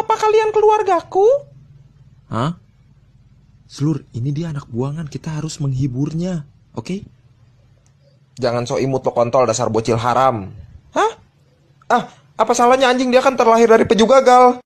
apa kalian keluargaku? Hah? Selur, ini dia anak buangan, kita harus menghiburnya, oke? Okay? Jangan sok imut lo kontol dasar bocil haram. Hah? Ah, apa salahnya anjing dia kan terlahir dari pejugagal?